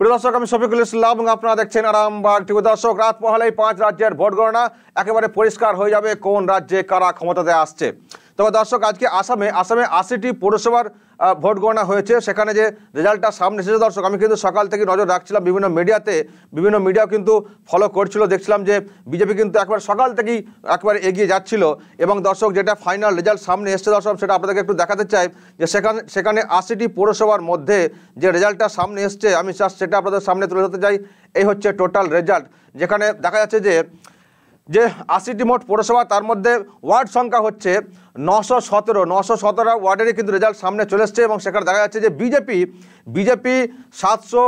প্রিয় দর্শক আমি শফিকুল ইসলাম আপনারা দেখছেন আরামবাগ টিভি দর্শক রাত মহালেই পাঁচ রাজ্যের ভোট গণনা একেবারে পরিষ্কার হয়ে যাবে কোন রাজ্যে কারা ক্ষমতাতে আসছে তবে দর্শক আজকে আসামে আসামে আশিটি পৌরসভার ভোট গণনা হয়েছে সেখানে যে রেজাল্টটা সামনে এসেছে দর্শক আমি কিন্তু সকাল থেকে নজর রাখছিলাম বিভিন্ন মিডিয়াতে বিভিন্ন মিডিয়াও কিন্তু ফলো করছিল দেখছিলাম যে বিজেপি কিন্তু একবার সকাল থেকেই একবার এগিয়ে যাচ্ছিল এবং দর্শক যেটা ফাইনাল রেজাল্ট সামনে এসছে দর্শক সেটা আপনাদেরকে একটু দেখাতে চাই যে সেখানে সেখানে আশিটি পৌরসভার মধ্যে যে রেজাল্টটা সামনে এসছে আমি সেটা আপনাদের সামনে তুলে ধরতে চাই এই হচ্ছে টোটাল রেজাল্ট যেখানে দেখা যাচ্ছে যে যে আশিটি মোট পৌরসভা তার মধ্যে ওয়ার্ড সংখ্যা হচ্ছে নশো সতেরো নশো সতেরো ওয়ার্ডেরই কিন্তু রেজাল্ট সামনে চলে এসছে এবং সেখানে দেখা যাচ্ছে যে বিজেপি বিজেপি সাতশো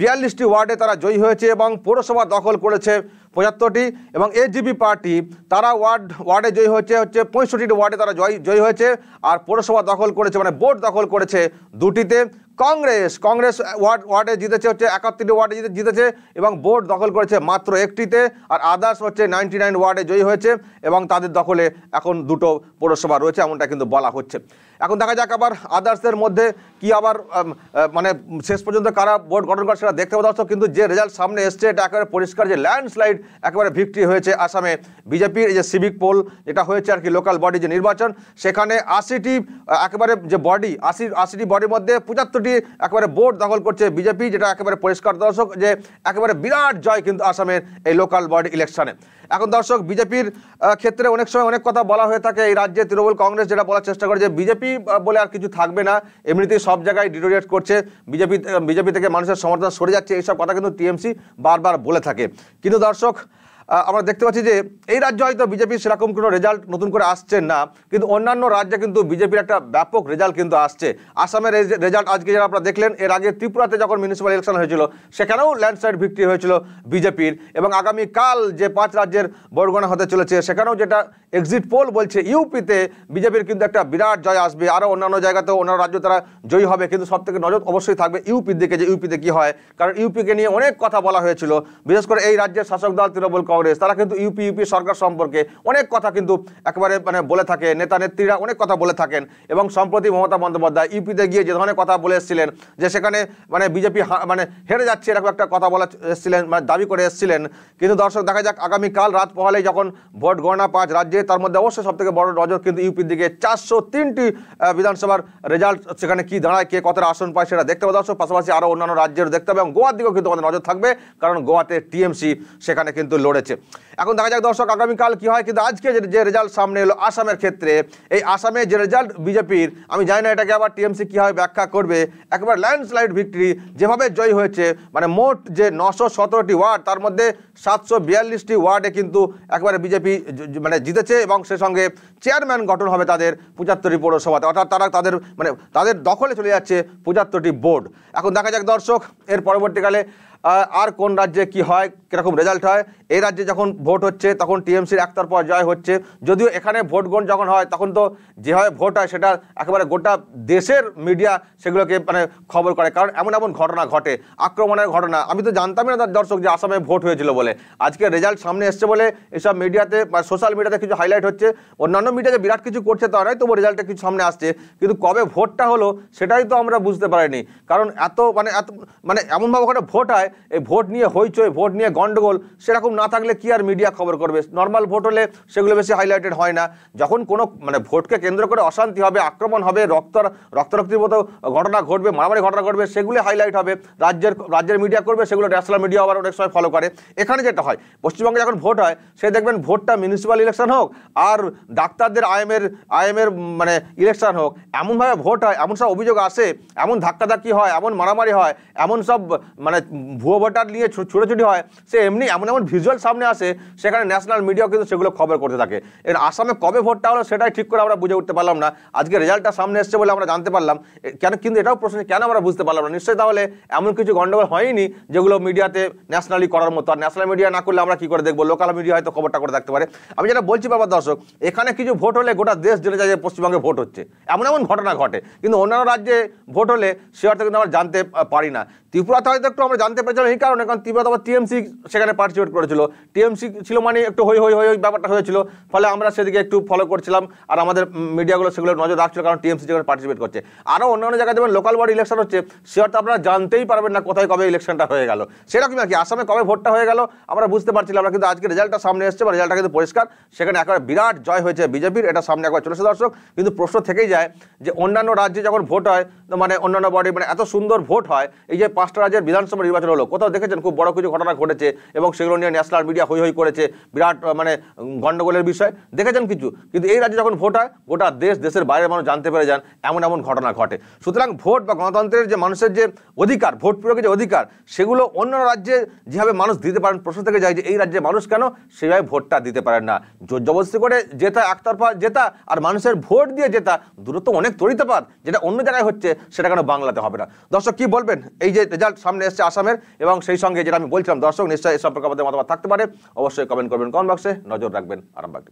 বিয়াল্লিশটি ওয়ার্ডে তারা জয়ী হয়েছে এবং পৌরসভা দখল করেছে পঁচাত্তরটি এবং জিবি পার্টি তারা ওয়ার্ড ওয়ার্ডে জয় হয়েছে হচ্ছে পঁয়ষট্টিটি ওয়ার্ডে তারা জয় জয়ী হয়েছে আর পৌরসভা দখল করেছে মানে বোর্ড দখল করেছে দুটিতে কংগ্রেস কংগ্রেস ওয়ার্ড ওয়ার্ডে জিতেছে হচ্ছে একাত্তরটি ওয়ার্ডে জিতে জিতেছে এবং বোর্ড দখল করেছে মাত্র একটিতে আর আদার্স হচ্ছে নাইনটি নাইন ওয়ার্ডে জয়ী হয়েছে এবং তাদের দখলে এখন দুটো পৌরসভা রয়েছে এমনটা কিন্তু বলা হচ্ছে এখন দেখা যাক আবার আদার্সের মধ্যে কি আবার মানে শেষ পর্যন্ত কারা বোর্ড গঠন করে সেটা দেখতে পাওয়া কিন্তু যে রেজাল্ট সামনে এসছে এটা একেবারে পরিষ্কার যে ল্যান্ডস্লাইড একেবারে ভিক্টি হয়েছে আসামে বিজেপির যে সিভিক পোল যেটা হয়েছে আর কি লোকাল বডি যে নির্বাচন সেখানে আশিটি একেবারে যে বডি আশি আশিটি বডির মধ্যে পঁচাত্তরটি একেবারে বোর্ড দখল করছে বিজেপি যেটা একেবারে পরিষ্কার দর্শক যে একেবারে বিরাট জয় কিন্তু আসামের এই লোকাল বডি ইলেকশানে এখন দর্শক বিজেপির ক্ষেত্রে অনেক সময় অনেক কথা বলা হয়ে থাকে এই রাজ্যে তৃণমূল কংগ্রেস যেটা বলার চেষ্টা করে যে বিজেপি বলে আর কিছু থাকবে না এমনিতেই সব জায়গায় ডিটোরিয়েট করছে বিজেপি বিজেপি থেকে মানুষের সমর্থন সরে যাচ্ছে এইসব কথা কিন্তু টিএমসি বারবার বলে থাকে কিন্তু দর্শক York আমরা দেখতে পাচ্ছি যে এই রাজ্যে হয়তো বিজেপির সেরকম কোনো রেজাল্ট নতুন করে আসছে না কিন্তু অন্যান্য রাজ্যে কিন্তু বিজেপির একটা ব্যাপক রেজাল্ট কিন্তু আসছে আসামের রেজাল্ট আজকে যারা আপনারা দেখলেন এর আগে ত্রিপুরাতে যখন মিউনিসিপ্যাল ইলেকশন হয়েছিল সেখানেও ল্যান্ডস্লাইড ভিক্টরি হয়েছিল বিজেপির এবং আগামী কাল যে পাঁচ রাজ্যের বরগণা হতে চলেছে সেখানেও যেটা এক্সিট পোল বলছে ইউপিতে বিজেপির কিন্তু একটা বিরাট জয় আসবে আরও অন্যান্য জায়গাতেও অন্যান্য রাজ্য তারা জয়ী হবে কিন্তু সব থেকে নজর অবশ্যই থাকবে ইউপির দিকে যে ইউপিতে কী হয় কারণ ইউপিকে নিয়ে অনেক কথা বলা হয়েছিল বিশেষ করে এই রাজ্যের শাসক দল তৃণমূল কংগ্রেস তারা কিন্তু ইউপি ইউপি সরকার সম্পর্কে অনেক কথা কিন্তু একবারে মানে বলে থাকে নেতা নেত্রীরা অনেক কথা বলে থাকেন এবং সম্প্রতি মমতা বন্দ্যোপাধ্যায় ইউপিতে গিয়ে যে ধরনের কথা বলে এসেছিলেন যে সেখানে মানে বিজেপি মানে হেরে যাচ্ছে এরকম একটা কথা বলা এসেছিলেন মানে দাবি করে এসেছিলেন কিন্তু দর্শক দেখা যাক আগামীকাল রাত পহলে যখন ভোট গণনা পাঁচ রাজ্যে তার মধ্যে অবশ্যই সবথেকে বড় নজর কিন্তু ইউপির দিকে চারশো তিনটি বিধানসভার রেজাল্ট সেখানে কি দাঁড়ায় কে কতটা আসন পায় সেটা দেখতে হবে দর্শক পাশাপাশি আরও অন্যান্য রাজ্যের দেখতে হবে এবং গোয়ার দিকেও কিন্তু আমাদের নজর থাকবে কারণ গোয়াতে টিএমসি সেখানে কিন্তু লড়ে হয়েছে এখন দেখা যাক দর্শক আগামীকাল কী হয় কিন্তু আজকে যে রেজাল্ট সামনে এলো আসামের ক্ষেত্রে এই আসামে যে রেজাল্ট বিজেপির আমি জানি না এটাকে আবার টিএমসি কীভাবে ব্যাখ্যা করবে একবার ল্যান্ডস্লাইড ভিক্টরি যেভাবে জয়ী হয়েছে মানে মোট যে নশো সতেরোটি ওয়ার্ড তার মধ্যে সাতশো বিয়াল্লিশটি ওয়ার্ডে কিন্তু একবারে বিজেপি মানে জিতেছে এবং সে সঙ্গে চেয়ারম্যান গঠন হবে তাদের পঁচাত্তরটি পৌরসভাতে অর্থাৎ তারা তাদের মানে তাদের দখলে চলে যাচ্ছে পঁচাত্তরটি বোর্ড এখন দেখা যাক দর্শক এর পরবর্তীকালে আর কোন রাজ্যে কি হয় কীরকম রেজাল্ট হয় এই রাজ্যে যখন ভোট হচ্ছে তখন টিএমসির একতরফা জয় হচ্ছে যদিও এখানে ভোট গ্রহণ যখন হয় তখন তো যেভাবে ভোট হয় সেটা একেবারে গোটা দেশের মিডিয়া সেগুলোকে মানে খবর করে কারণ এমন এমন ঘটনা ঘটে আক্রমণের ঘটনা আমি তো জানতামই না তার দর্শক যে আসামে ভোট হয়েছিল বলে আজকে রেজাল্ট সামনে এসছে বলে এসব মিডিয়াতে বা সোশ্যাল মিডিয়াতে কিছু হাইলাইট হচ্ছে অন্যান্য মিডিয়াতে বিরাট কিছু করছে তা নয় তবু রেজাল্টটা কিছু সামনে আসছে কিন্তু কবে ভোটটা হলো সেটাই তো আমরা বুঝতে পারিনি কারণ এত মানে এত মানে এমনভাবে ওখানে ভোট হয় এই ভোট নিয়ে হইচই ভোট নিয়ে গন্ডগোল সেরকম না থাকলে কি আর মিডিয়া খবর করবে নর্মাল ভোট হলে সেগুলো বেশি হাইলাইটেড হয় না যখন কোনো মানে ভোটকে কেন্দ্র করে অশান্তি হবে আক্রমণ হবে রক্ত রক্তির মতো ঘটনা ঘটবে মারামারি ঘটনা ঘটবে সেগুলি হাইলাইট হবে রাজ্যের রাজ্যের মিডিয়া করবে সেগুলো ন্যাশনাল মিডিয়া আবার অনেক সময় ফলো করে এখানে যেটা হয় পশ্চিমবঙ্গে যখন ভোট হয় সে দেখবেন ভোটটা মিউনিসিপ্যাল ইলেকশন হোক আর ডাক্তারদের আইএমের আইএমের মানে ইলেকশন হোক এমনভাবে ভোট হয় এমন সব অভিযোগ আসে এমন ধাক্কাধাক্কি হয় এমন মারামারি হয় এমন সব মানে ভুয়ো ভোটার নিয়ে ছুটোছুটি হয় সে এমনি এমন এমন ভিজুয়াল সামনে আসে সেখানে ন্যাশনাল মিডিয়াও কিন্তু সেগুলো খবর করতে থাকে এর আসামে কবে ভোটটা হলো সেটাই ঠিক করে আমরা বুঝে উঠতে পারলাম না আজকে রেজাল্টটা সামনে এসছে বলে আমরা জানতে পারলাম কেন কিন্তু এটাও প্রশ্ন কেন আমরা বুঝতে পারলাম না নিশ্চয়ই তাহলে এমন কিছু গণ্ডগোল হয়নি যেগুলো মিডিয়াতে ন্যাশনালি করার মতো আর ন্যাশনাল মিডিয়া না করলে আমরা কী করে দেখবো লোকাল মিডিয়া হয়তো খবরটা করে থাকতে পারে আমি যেটা বলছি বাবা দর্শক এখানে কিছু ভোট হলে গোটা দেশ জেনে যায় যে পশ্চিমবঙ্গে ভোট হচ্ছে এমন এমন ঘটনা ঘটে কিন্তু অন্যান্য রাজ্যে ভোট হলে সে অর্থে কিন্তু আমরা জানতে পারি না ত্রিপুরাতে হয়তো একটু আমরা জানতে পারি পেয়েছিলাম এই কারণে কারণ তীব্রতা আবার টিএমসি সেখানে পার্টিসিপেট করেছিল টিএমসি ছিল মানে একটু হই হই হই ব্যাপারটা হয়েছিল ফলে আমরা সেদিকে একটু ফলো করছিলাম আর আমাদের মিডিয়াগুলো সেগুলো নজর রাখছিল কারণ টিএমসি যেখানে পার্টিসিপেট করছে আরও অন্যান্য জায়গায় যেমন লোকাল বডি ইলেকশন হচ্ছে সে অর্থে আপনারা জানতেই পারবেন না কোথায় কবে ইলেকশনটা হয়ে গেল সেরকম আর কি আসামে কবে ভোটটা হয়ে গেল আমরা বুঝতে পারছিলাম না কিন্তু আজকে রেজাল্টটা সামনে এসছে বা রেজাল্টটা কিন্তু পরিষ্কার সেখানে একবার বিরাট জয় হয়েছে বিজেপির এটা সামনে একবার চলেছে দর্শক কিন্তু প্রশ্ন থেকেই যায় যে অন্যান্য রাজ্যে যখন ভোট হয় মানে অন্যান্য বডি মানে এত সুন্দর ভোট হয় এই যে পাঁচটা রাজ্যের বিধানসভা নির্বাচন হলো হলো কোথাও দেখেছেন খুব বড় কিছু ঘটনা ঘটেছে এবং সেগুলো নিয়ে ন্যাশনাল মিডিয়া হই হই করেছে বিরাট মানে গণ্ডগোলের বিষয় দেখেছেন কিছু কিন্তু এই রাজ্যে যখন ভোট হয় গোটা দেশ দেশের বাইরের মানুষ জানতে পেরে যান এমন এমন ঘটনা ঘটে সুতরাং ভোট বা গণতন্ত্রের যে মানুষের যে অধিকার ভোট প্রয়োগের যে অধিকার সেগুলো অন্য রাজ্যে যেভাবে মানুষ দিতে পারেন প্রশ্ন থেকে যায় যে এই রাজ্যে মানুষ কেন সেভাবে ভোটটা দিতে পারেন না জবরদস্তি করে জেতা একতরফা জেতা আর মানুষের ভোট দিয়ে জেতা দূরত্ব অনেক তরিতে যেটা অন্য জায়গায় হচ্ছে সেটা কেন বাংলাতে হবে না দর্শক কি বলবেন এই যে রেজাল্ট সামনে এসছে আসামের এবং সেই সঙ্গে যেটা আমি বলছিলাম দর্শক নিশ্চয়ই এই সম্পর্কে আমাদের মতামত থাকতে পারে অবশ্যই কমেন্ট করবেন কমেন্ট বক্সে নজর রাখবেন আরামবাগ